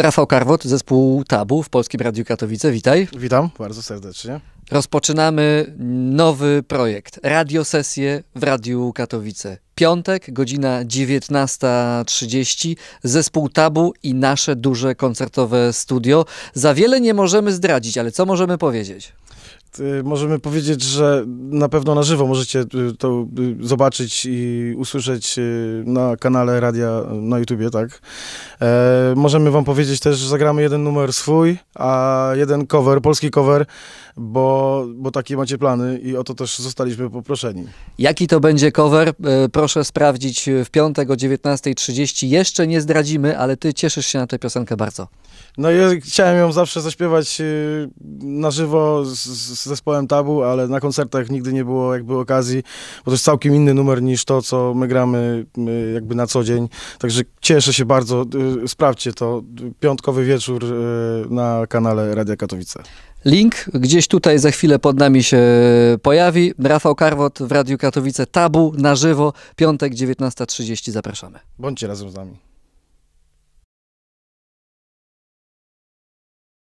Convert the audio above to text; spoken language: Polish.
Rafał Karwot, zespół Tabu w Polskim Radiu Katowice, witaj. Witam bardzo serdecznie. Rozpoczynamy nowy projekt, radiosesję w Radiu Katowice. Piątek, godzina 19.30, zespół Tabu i nasze duże koncertowe studio. Za wiele nie możemy zdradzić, ale co możemy powiedzieć? Możemy powiedzieć, że na pewno na żywo możecie y, to y, zobaczyć i usłyszeć y, na kanale radia na YouTubie, tak? E, możemy wam powiedzieć też, że zagramy jeden numer swój, a jeden cover, polski cover, bo, bo takie macie plany i o to też zostaliśmy poproszeni. Jaki to będzie cover? E, proszę sprawdzić e, w piątek o 19.30. Jeszcze nie zdradzimy, ale ty cieszysz się na tę piosenkę bardzo. No ja chciałem ją zawsze zaśpiewać na żywo z z zespołem Tabu, ale na koncertach nigdy nie było jakby okazji, bo to jest całkiem inny numer niż to, co my gramy jakby na co dzień. Także cieszę się bardzo. Y, sprawdźcie to. Piątkowy wieczór y, na kanale Radia Katowice. Link gdzieś tutaj za chwilę pod nami się pojawi. Rafał Karwot w Radiu Katowice Tabu na żywo, piątek 19.30. Zapraszamy. Bądźcie razem z nami.